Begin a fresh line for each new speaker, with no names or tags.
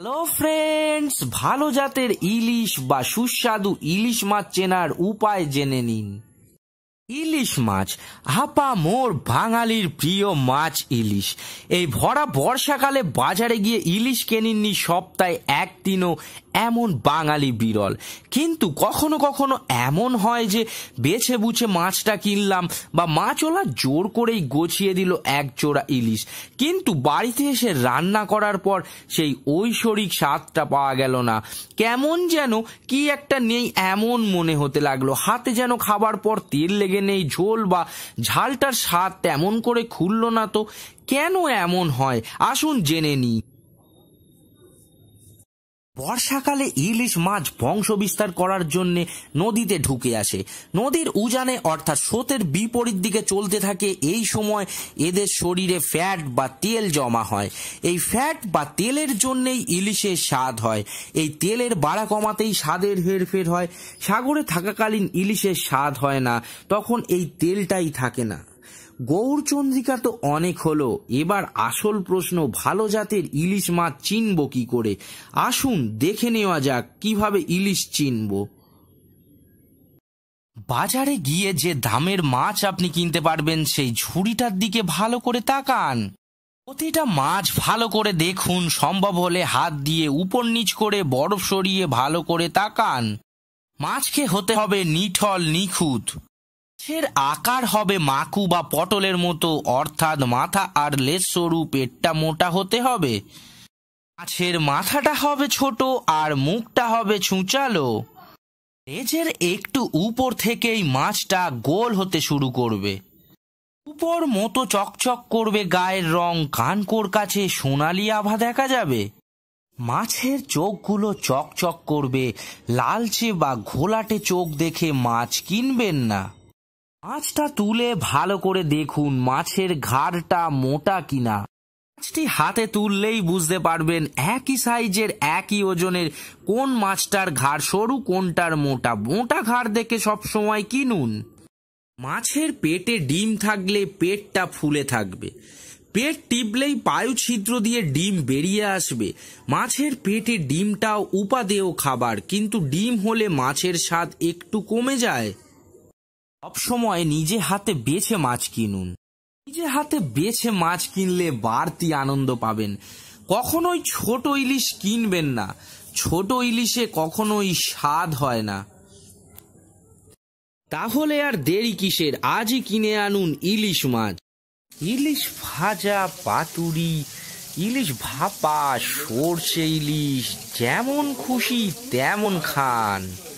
hello friends ভালো জাতের ইলিশ বা সুস্বাদু ইলিশ মাছ চেনার উপায় জেনে নিন ইলিশ মাছ হাপা মোর বাঙালির প্রিয় মাছ ইলিশ এই ভরা বর্ষাকালে বাজারে গিয়ে ইলিশ কেনেননি সপ্তাহে একদিনও এমন বাঙালি বিরল কিন্তু কখনো কখনো এমন হয় যে বেছে বুছে মাছটা কিনলাম বা ওলা জোর করেই গছিয়ে দিল এক জোড়া ইলিশ কিন্তু বাড়িতে এসে রান্না করার পর সেই ঐশ্বরিক স্বাদটা পাওয়া গেল না কেমন যেন কি একটা নেই এমন মনে হতে লাগলো হাতে যেন খাবার পর তেল লেগে লেগে নেই ঝোল বা ঝালটার স্বাদ তেমন করে খুলল না তো কেন এমন হয় আসুন জেনে নিই বর্ষাকালে ইলিশ মাছ বংশ বিস্তার করার জন্য নদীতে ঢুকে আসে নদীর উজানে অর্থাৎ স্রোতের বিপরীত দিকে চলতে থাকে এই সময় এদের শরীরে ফ্যাট বা তেল জমা হয় এই ফ্যাট বা তেলের জন্যেই ইলিশের স্বাদ হয় এই তেলের বাড়া কমাতেই স্বাদের হেরফের হয় সাগরে থাকাকালীন ইলিশের স্বাদ হয় না তখন এই তেলটাই থাকে না গৌরচন্দ্রিকা তো অনেক হলো এবার আসল প্রশ্ন ভালো জাতের ইলিশ মাছ চিনব কি করে আসুন দেখে নেওয়া যাক কিভাবে ইলিশ চিনব বাজারে গিয়ে যে দামের মাছ আপনি কিনতে পারবেন সেই ঝুড়িটার দিকে ভালো করে তাকান প্রতিটা মাছ ভালো করে দেখুন সম্ভব হলে হাত দিয়ে উপর নিচ করে বরফ সরিয়ে ভালো করে তাকান মাছকে হতে হবে নিঠল নিখুঁত মাছের আকার হবে মাকু বা পটলের মতো অর্থাৎ মাথা আর লেজ সরু পেটটা মোটা হতে হবে মাছের মাথাটা হবে ছোট আর মুখটা হবে ছুঁচালো লেজের একটু উপর থেকেই মাছটা গোল হতে শুরু করবে উপর মতো চকচক করবে গায়ের রং কানকোর কাছে সোনালি আভা দেখা যাবে মাছের চোখগুলো চকচক করবে লালচে বা ঘোলাটে চোখ দেখে মাছ কিনবেন না মাছটা তুলে ভালো করে দেখুন মাছের ঘাড়টা মোটা কিনা মাছটি হাতে তুললেই বুঝতে পারবেন একই সাইজের একই ওজনের কোন মাছটার ঘাড় সরু কোনটার মোটা মোটা ঘাড় দেখে সবসময় কিনুন মাছের পেটে ডিম থাকলে পেটটা ফুলে থাকবে পেট টিপলেই পায়ু ছিদ্র দিয়ে ডিম বেরিয়ে আসবে মাছের পেটে ডিমটাও উপাদেয় খাবার কিন্তু ডিম হলে মাছের স্বাদ একটু কমে যায় সবসময় নিজে হাতে বেছে মাছ কিনুন নিজে হাতে বেছে মাছ কিনলে বাড়তি আনন্দ পাবেন কখনোই ছোট ইলিশ কিনবেন না ছোট ইলিশে কখনোই স্বাদ হয় না তাহলে আর দেরি কিসের আজই কিনে আনুন ইলিশ মাছ ইলিশ ভাজা পাতুরি ইলিশ ভাপা সর্ষে ইলিশ যেমন খুশি তেমন খান